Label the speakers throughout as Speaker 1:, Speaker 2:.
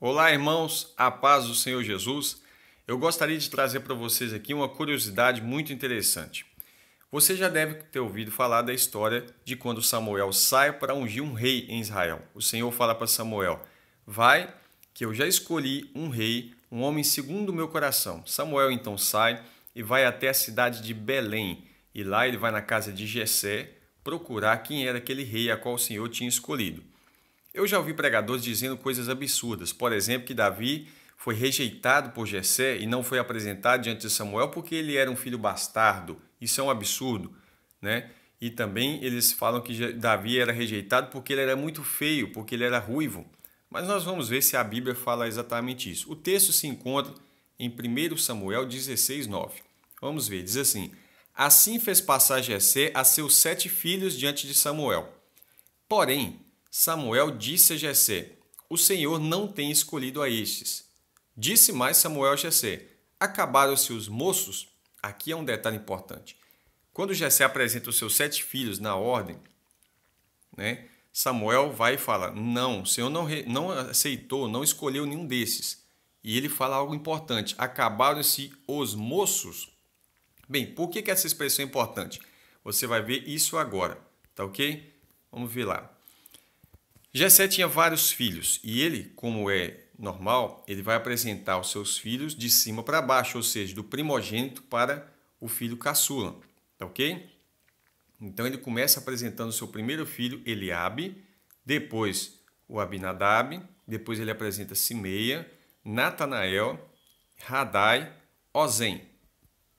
Speaker 1: Olá, irmãos, a paz do Senhor Jesus. Eu gostaria de trazer para vocês aqui uma curiosidade muito interessante. Você já deve ter ouvido falar da história de quando Samuel sai para ungir um rei em Israel. O Senhor fala para Samuel: Vai, que eu já escolhi um rei, um homem segundo o meu coração. Samuel então sai e vai até a cidade de Belém. E lá ele vai na casa de Jessé procurar quem era aquele rei a qual o Senhor tinha escolhido. Eu já ouvi pregadores dizendo coisas absurdas, por exemplo, que Davi foi rejeitado por Jessé e não foi apresentado diante de Samuel porque ele era um filho bastardo. Isso é um absurdo, né? E também eles falam que Davi era rejeitado porque ele era muito feio, porque ele era ruivo. Mas nós vamos ver se a Bíblia fala exatamente isso. O texto se encontra em 1 Samuel 16, 9. Vamos ver, diz assim: Assim fez passar Jessé a seus sete filhos diante de Samuel. Porém, Samuel disse a Jessé: O Senhor não tem escolhido a estes. Disse mais Samuel a Jessé: Acabaram-se os moços? Aqui é um detalhe importante. Quando Jessé apresenta os seus sete filhos na ordem, né, Samuel vai e fala: Não, o Senhor não, não aceitou, não escolheu nenhum desses. E ele fala algo importante: Acabaram-se os moços? Bem, por que, que essa expressão é importante? Você vai ver isso agora, tá ok? Vamos ver lá. Jessé tinha vários filhos e ele, como é normal, ele vai apresentar os seus filhos de cima para baixo, ou seja, do primogênito para o filho caçula, tá ok? Então ele começa apresentando o seu primeiro filho, Eliabe, depois o Abinadab, depois ele apresenta Simeia, Natanael, Radai, Ozem.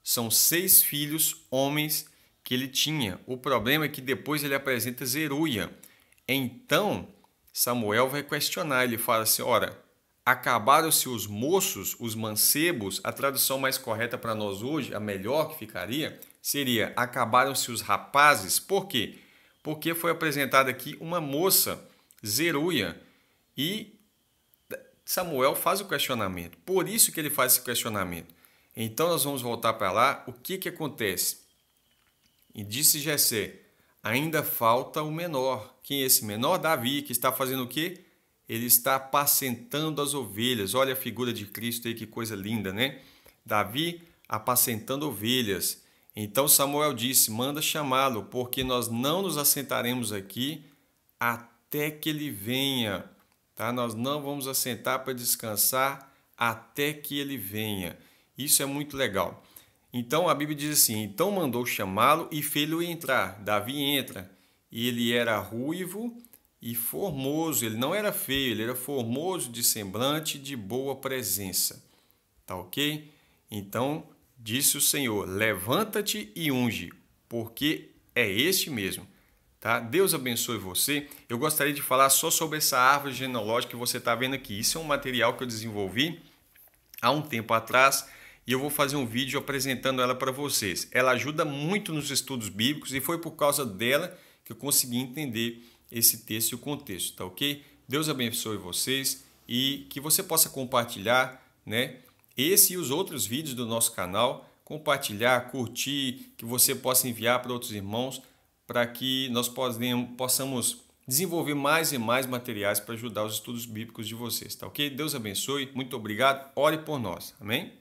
Speaker 1: São seis filhos homens que ele tinha. O problema é que depois ele apresenta Zeruia. Então, Samuel vai questionar, ele fala assim: ora, acabaram-se os moços, os mancebos, a tradução mais correta para nós hoje, a melhor que ficaria, seria acabaram-se os rapazes. Por quê? Porque foi apresentada aqui uma moça, Zeruia, e Samuel faz o questionamento. Por isso que ele faz esse questionamento. Então nós vamos voltar para lá. O que que acontece? E disse Jessé: ainda falta o menor. Quem é esse menor? Davi, que está fazendo o quê? Ele está apacentando as ovelhas. Olha a figura de Cristo aí, que coisa linda, né? Davi apacentando ovelhas. Então Samuel disse: Manda chamá-lo, porque nós não nos assentaremos aqui até que ele venha. Tá? Nós não vamos assentar para descansar até que ele venha. Isso é muito legal. Então a Bíblia diz assim: Então mandou chamá-lo e fez-lhe entrar. Davi entra. E ele era ruivo e formoso, ele não era feio, ele era formoso de semblante, de boa presença. Tá ok? Então disse o Senhor: Levanta-te e unge, porque é este mesmo. Tá? Deus abençoe você. Eu gostaria de falar só sobre essa árvore genealógica que você está vendo aqui. Isso é um material que eu desenvolvi há um tempo atrás e eu vou fazer um vídeo apresentando ela para vocês. Ela ajuda muito nos estudos bíblicos e foi por causa dela que eu consegui entender esse texto e o contexto, tá ok? Deus abençoe vocês e que você possa compartilhar, né? Esse e os outros vídeos do nosso canal, compartilhar, curtir, que você possa enviar para outros irmãos, para que nós possamos desenvolver mais e mais materiais para ajudar os estudos bíblicos de vocês, tá ok? Deus abençoe, muito obrigado, ore por nós, amém?